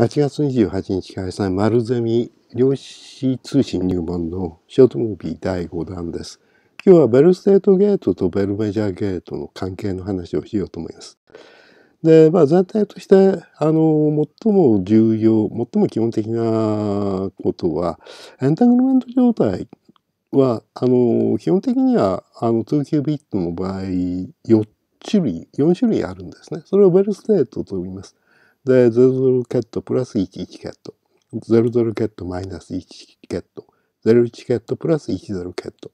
8月28日開催、丸ゼミ量子通信入門のショートムービー第5弾です。今日はベルステートゲートとベルメジャーゲートの関係の話をしようと思います。で、まあ、全体として、あの、最も重要、最も基本的なことは、エンタグルメント状態は、あの、基本的には、あの、2キュービットの場合、4種類、4種類あるんですね。それをベルステートと言います。で、00ロケットプラス11ケット。00ロケットマイナス1ケット。01ケットプラス10ロケット。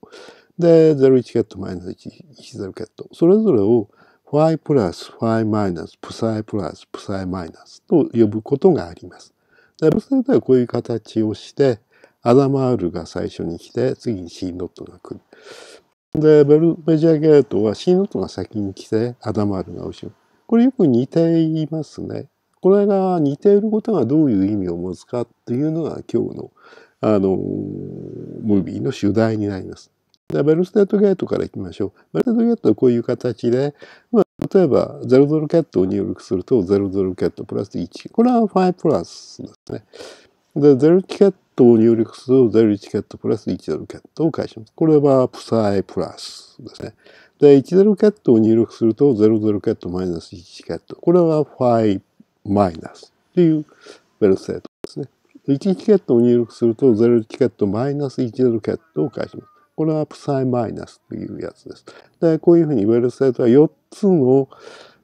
で、01ケットマイナス10ロケット。それぞれをファイプラスファイマイナスプサイプラスプサイマイナスと呼ぶことがあります。で、ブスではこういう形をして、アダマールが最初に来て、次に C ノットが来る。で、ベルメジーゲートは C ノットが先に来て、アダマールが後ろ。これよく似ていますね。これが似ていることがどういう意味を持つかというのが今日のあのムービーの主題になります。でベルステッドゲートからいきましょう。ベルステッドゲートはこういう形で、まあ、例えば0ドルキャットを入力すると0ドルキャットプラス1。これは5プラスですね。で、0キットを入力すると0キケットプラス1ドルキャットを返します。これはプサイプラスですね。で、1ドルキャットを入力すると0ドルキャットマイナス1キャット。これは5マイナスっていうベルセートですね。1チケットを入力すると0チケットマイナス1ドルケットを返します。これはアプサイマイナスというやつです。で、こういうふうにウェルセテートは4つの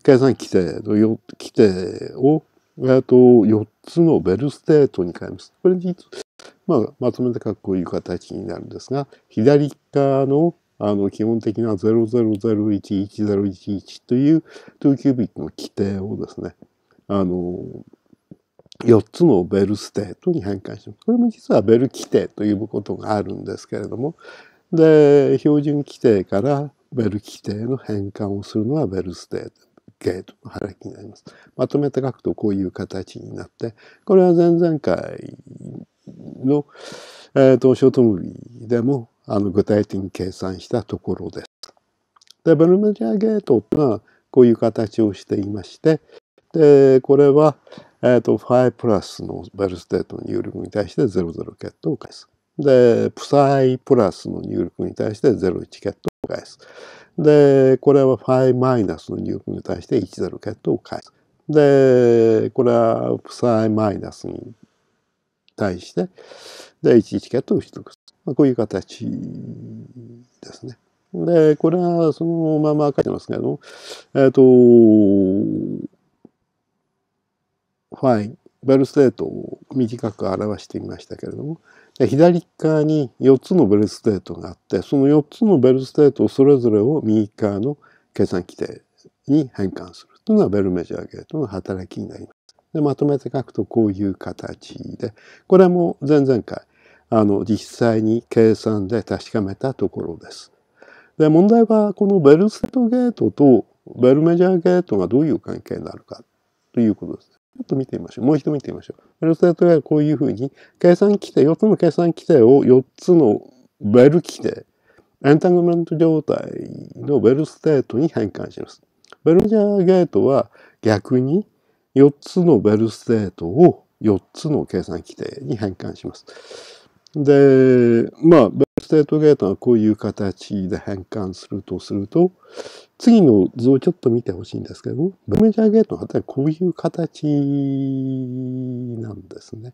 計算規定の規定を、えっと、4つのベルステートに変えます。これに、まあ、まとめてかくこういう形になるんですが、左側のあの基本的な00011011という2キュービットの規定をですね、あの、4つのベルステートに変換します。これも実はベル規定ということがあるんですけれども、で、標準規定からベル規定の変換をするのはベルステート。ゲートの働きになります。まとめて書くとこういう形になって、これは前々回の、えーと、ショートムービーでもあの具体的に計算したところです。で、ベルメジャーゲートというのはこういう形をしていまして、で、これは、えっ、ー、と、イプラスのベルステートの入力に対して00ケットを返す。で、プサイプラスの入力に対して01ケットを返す。で、これはファイマイナスの入力に対して10ケットを返す。で、これはプサイマイナスに対して、で、11ケットを取得する。まあ、こういう形ですね。で、これはそのまま書いてますけど、えっ、ー、と、ファイベルスレートを短く表してみましたけれども左側に4つのベルスレートがあってその4つのベルスレートそれぞれを右側の計算規定に変換するというのがベルメジャーゲートの働きになります。でまとめて書くとこういう形でこれも前々回あの実際に計算で確かめたところです。で問題はこのベルステートゲートとベルメジャーゲートがどういう関係になるかということです。ちょっと見てみましょう。もう一度見てみましょう。ロストとこういうふうに、計算規定、4つの計算規定を4つのベル規定、エンタングメント状態のベルステートに変換します。ベルジャーゲートは逆に4つのベルステートを4つの計算規定に変換します。で、まあ、ベステートゲートがこういう形で変換するとすると、次の図をちょっと見てほしいんですけども、ベルメジャーゲートのたはこういう形なんですね。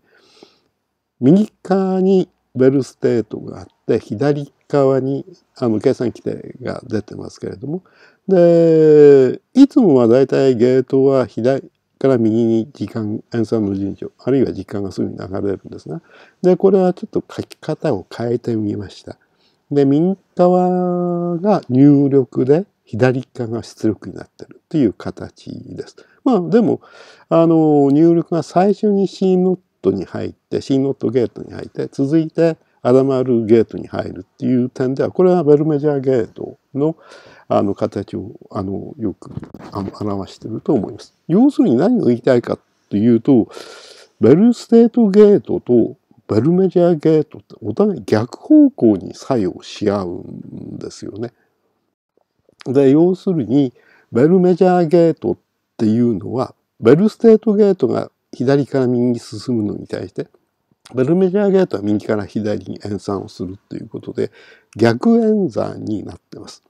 右側にベルステートがあって、左側にあの計算規定が出てますけれども、で、いつもはだいたいゲートは左、から右に時間アンサの順序あるいは時間がすぐに流れるんですがでこれはちょっと書き方を変えてみましたで右側が入力で左側が出力になってるっていう形ですまあでもあの入力が最初に C ノットに入って C ノットゲートに入って続いてアダマルゲートに入るっていう点ではこれはベルメジャーゲートのあの形をあのよく表してると思います。要するに何を言いたいかというとベルステートゲートとベルメジャーゲートってお互い逆方向に作用し合うんですよね。で要するにベルメジャーゲートっていうのはベルステートゲートが左から右に進むのに対してベルメジャーゲートは右から左に演算をするっていうことで逆演算になってます。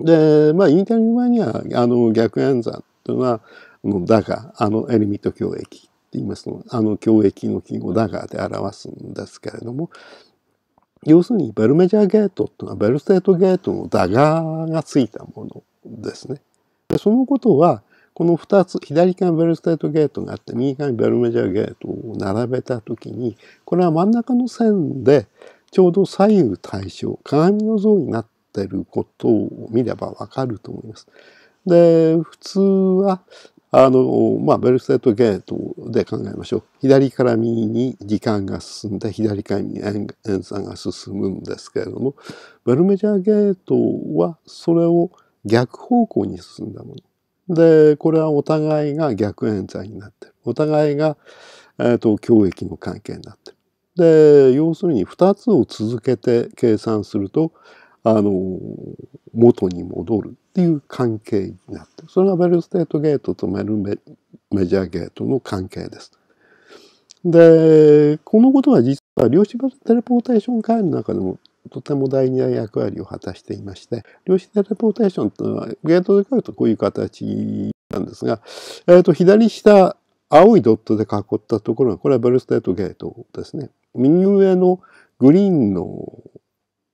で、まあ、インタュー前には、あの、逆演算というのは、のだが、あの、エルミット教益って言いますの、あの、教益の記号だがで表すんですけれども、要するにベルメジャーゲートというのはベルステートゲートのダガがついたものですね。でそのことはこの2つ左側にベルステートゲートがあって右側にベルメジャーゲートを並べた時にこれは真ん中の線でちょうど左右対称鏡の像になってることを見ればわかると思います。で普通はあのまあベルセットゲートで考えましょう左から右に時間が進んで左から右に演算が進むんですけれどもベルメジャーゲートはそれを逆方向に進んだものでこれはお互いが逆演算になってるお互いが、えーと、と教の関係になってる。で要するに2つを続けて計算するとあの元に戻るっていう関係になってそれがベルステートゲートとメルメジャーゲートの関係です。でこのことは実は量子テレポーテーション回路の中でもとても大事な役割を果たしていまして量子テレポーテーションというのはゲートで書くとこういう形なんですが、えーと、と左下青いドットで囲ったところがこれはベルステートゲートですね。右上のグリーンの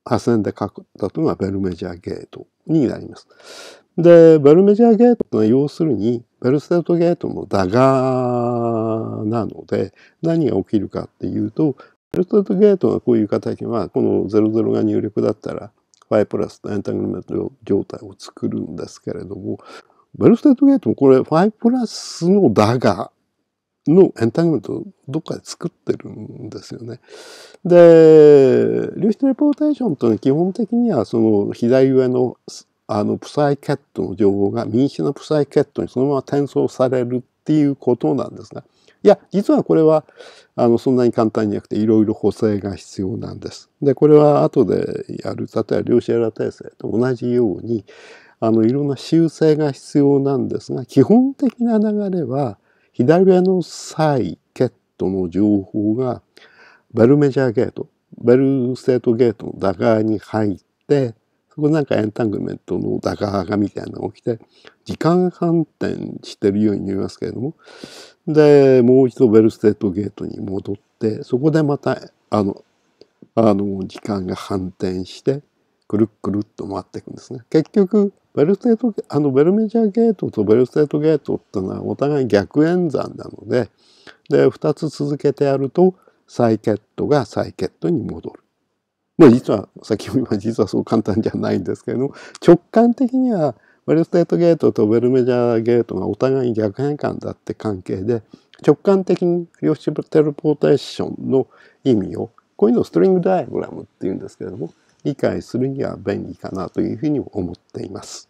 破んで書くたというのはベルメジャーゲートになります。で、ベルメジャーゲートは要するに、ベルステートゲートのダガーなので、何が起きるかっていうと、ベルステートゲートがこういう形は、この00が入力だったら、5プラスのエンタグルメント状態を作るんですけれども、ベルステートゲートもこれ5プラスのダガのエンターテイメントをどっかで作ってるんですよね。で、流出レポーテーションというのは基本的にはその左上のあのプサイケットの情報が右下のプサイケットにそのまま転送されるっていうことなんですが、いや、実はこれはあのそんなに簡単じゃなくていろいろ補正が必要なんです。で、これは後でやる、例えば量子エラー訂正と同じように、あのいろんな修正が必要なんですが、基本的な流れは、左上のサイケットの情報がベルメジャーゲート、ベルステートゲートのダガーに入って、そこなんかエンタングメントのダガーがみたいなのが起きて、時間反転してるように見えますけれども、で、もう一度ベルステートゲートに戻って、そこでまた、あの、あの、時間が反転して、くるくるっと回っていくんですね。結局ベルステートあのベルメジャーゲートとベルステートゲートっていうのはお互い逆演算なのでで2つ続けてやると再ケットが再ケットに戻る。まあ実は先ほど実はそう簡単じゃないんですけれども直感的にはベルステートゲートとベルメジャーゲートがお互い逆変換だって関係で直感的に量子テレポーテーションの意味をこういうのをストリングダイアグラムっていうんですけれども理解するには便利かなというふうに思っています。